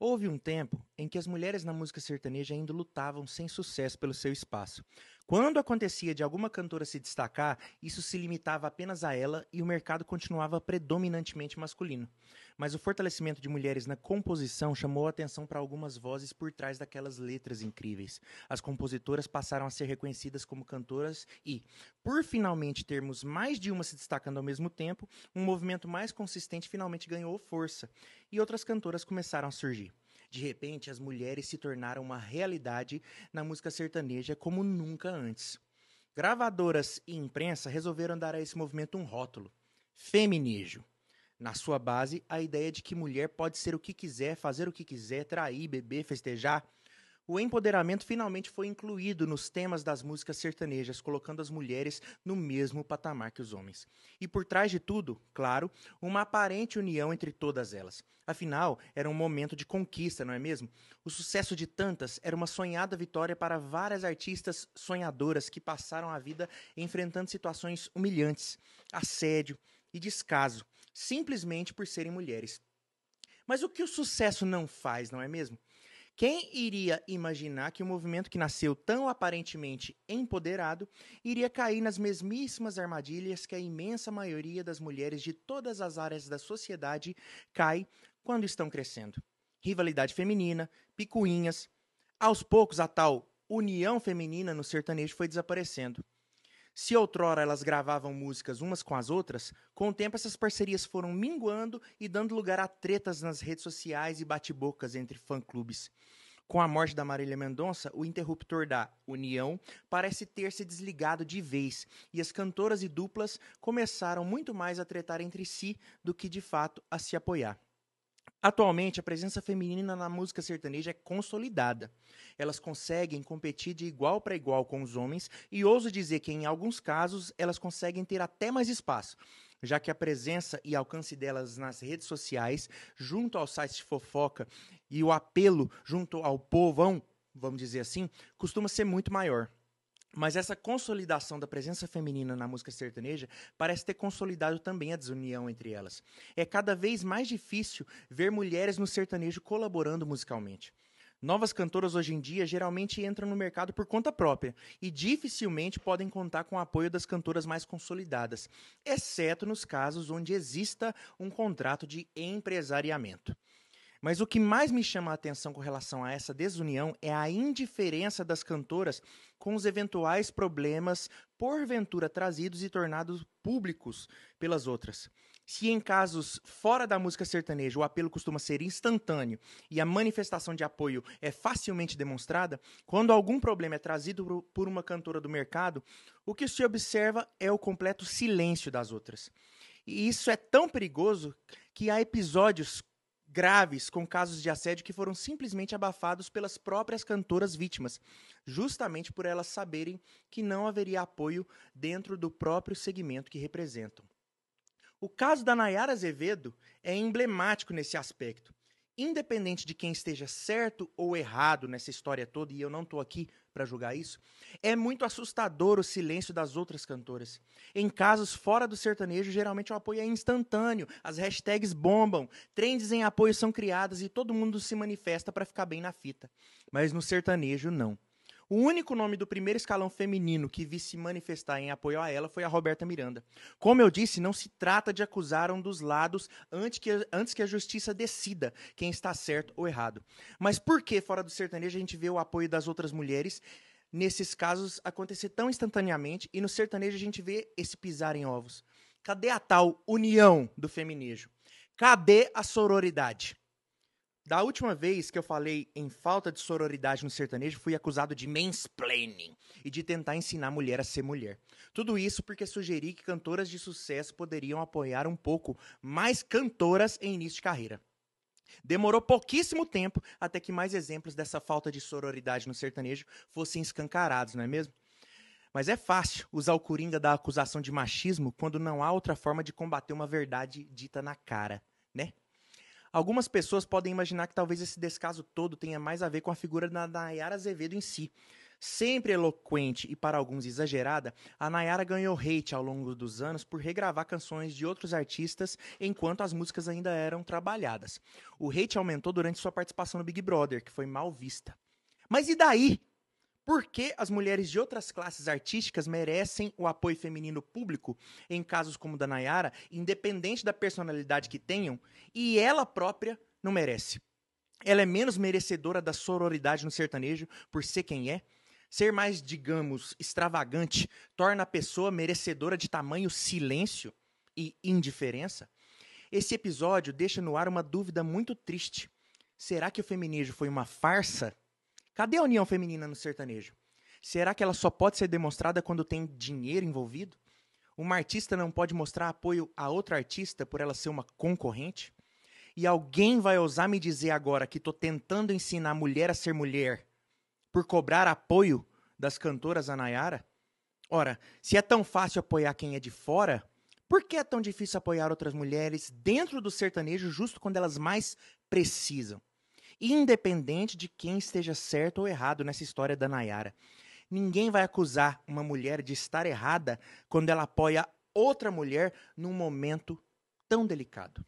Houve um tempo em que as mulheres na música sertaneja ainda lutavam sem sucesso pelo seu espaço. Quando acontecia de alguma cantora se destacar, isso se limitava apenas a ela e o mercado continuava predominantemente masculino. Mas o fortalecimento de mulheres na composição chamou a atenção para algumas vozes por trás daquelas letras incríveis. As compositoras passaram a ser reconhecidas como cantoras e, por finalmente termos mais de uma se destacando ao mesmo tempo, um movimento mais consistente finalmente ganhou força e outras cantoras começaram a surgir. De repente, as mulheres se tornaram uma realidade na música sertaneja como nunca antes. Gravadoras e imprensa resolveram dar a esse movimento um rótulo: feminejo. Na sua base, a ideia de que mulher pode ser o que quiser, fazer o que quiser, trair, beber, festejar, o empoderamento finalmente foi incluído nos temas das músicas sertanejas, colocando as mulheres no mesmo patamar que os homens. E por trás de tudo, claro, uma aparente união entre todas elas. Afinal, era um momento de conquista, não é mesmo? O sucesso de tantas era uma sonhada vitória para várias artistas sonhadoras que passaram a vida enfrentando situações humilhantes, assédio e descaso, simplesmente por serem mulheres. Mas o que o sucesso não faz, não é mesmo? Quem iria imaginar que um movimento que nasceu tão aparentemente empoderado iria cair nas mesmíssimas armadilhas que a imensa maioria das mulheres de todas as áreas da sociedade cai quando estão crescendo? Rivalidade feminina, picuinhas. Aos poucos, a tal união feminina no sertanejo foi desaparecendo. Se outrora elas gravavam músicas umas com as outras, com o tempo essas parcerias foram minguando e dando lugar a tretas nas redes sociais e bate-bocas entre fã-clubes. Com a morte da Marília Mendonça, o interruptor da união parece ter se desligado de vez e as cantoras e duplas começaram muito mais a tretar entre si do que de fato a se apoiar. Atualmente, a presença feminina na música sertaneja é consolidada. Elas conseguem competir de igual para igual com os homens e ouso dizer que, em alguns casos, elas conseguem ter até mais espaço, já que a presença e alcance delas nas redes sociais, junto ao site de fofoca e o apelo junto ao povão, vamos dizer assim, costuma ser muito maior. Mas essa consolidação da presença feminina na música sertaneja parece ter consolidado também a desunião entre elas. É cada vez mais difícil ver mulheres no sertanejo colaborando musicalmente. Novas cantoras hoje em dia geralmente entram no mercado por conta própria e dificilmente podem contar com o apoio das cantoras mais consolidadas, exceto nos casos onde exista um contrato de empresariamento. Mas o que mais me chama a atenção com relação a essa desunião é a indiferença das cantoras com os eventuais problemas, porventura trazidos e tornados públicos pelas outras. Se em casos fora da música sertaneja o apelo costuma ser instantâneo e a manifestação de apoio é facilmente demonstrada, quando algum problema é trazido por uma cantora do mercado, o que se observa é o completo silêncio das outras. E isso é tão perigoso que há episódios graves com casos de assédio que foram simplesmente abafados pelas próprias cantoras vítimas, justamente por elas saberem que não haveria apoio dentro do próprio segmento que representam. O caso da Nayara Azevedo é emblemático nesse aspecto independente de quem esteja certo ou errado nessa história toda, e eu não estou aqui para julgar isso, é muito assustador o silêncio das outras cantoras. Em casos fora do sertanejo, geralmente o apoio é instantâneo, as hashtags bombam, trends em apoio são criadas e todo mundo se manifesta para ficar bem na fita. Mas no sertanejo, não. O único nome do primeiro escalão feminino que vi se manifestar em apoio a ela foi a Roberta Miranda. Como eu disse, não se trata de acusar um dos lados antes que, antes que a justiça decida quem está certo ou errado. Mas por que, fora do sertanejo, a gente vê o apoio das outras mulheres nesses casos acontecer tão instantaneamente e no sertanejo a gente vê esse pisar em ovos? Cadê a tal união do feminejo? Cadê a sororidade? Da última vez que eu falei em falta de sororidade no sertanejo, fui acusado de mansplaining e de tentar ensinar a mulher a ser mulher. Tudo isso porque sugeri que cantoras de sucesso poderiam apoiar um pouco mais cantoras em início de carreira. Demorou pouquíssimo tempo até que mais exemplos dessa falta de sororidade no sertanejo fossem escancarados, não é mesmo? Mas é fácil usar o coringa da acusação de machismo quando não há outra forma de combater uma verdade dita na cara, né? Algumas pessoas podem imaginar que talvez esse descaso todo tenha mais a ver com a figura da Nayara Azevedo em si. Sempre eloquente e para alguns exagerada, a Nayara ganhou hate ao longo dos anos por regravar canções de outros artistas enquanto as músicas ainda eram trabalhadas. O hate aumentou durante sua participação no Big Brother, que foi mal vista. Mas e daí? Por que as mulheres de outras classes artísticas merecem o apoio feminino público em casos como o da Nayara, independente da personalidade que tenham, e ela própria não merece? Ela é menos merecedora da sororidade no sertanejo por ser quem é? Ser mais, digamos, extravagante torna a pessoa merecedora de tamanho silêncio e indiferença? Esse episódio deixa no ar uma dúvida muito triste. Será que o feminismo foi uma farsa Cadê a união feminina no sertanejo? Será que ela só pode ser demonstrada quando tem dinheiro envolvido? Uma artista não pode mostrar apoio a outra artista por ela ser uma concorrente? E alguém vai ousar me dizer agora que estou tentando ensinar a mulher a ser mulher por cobrar apoio das cantoras a Nayara? Ora, se é tão fácil apoiar quem é de fora, por que é tão difícil apoiar outras mulheres dentro do sertanejo justo quando elas mais precisam? independente de quem esteja certo ou errado nessa história da Nayara. Ninguém vai acusar uma mulher de estar errada quando ela apoia outra mulher num momento tão delicado.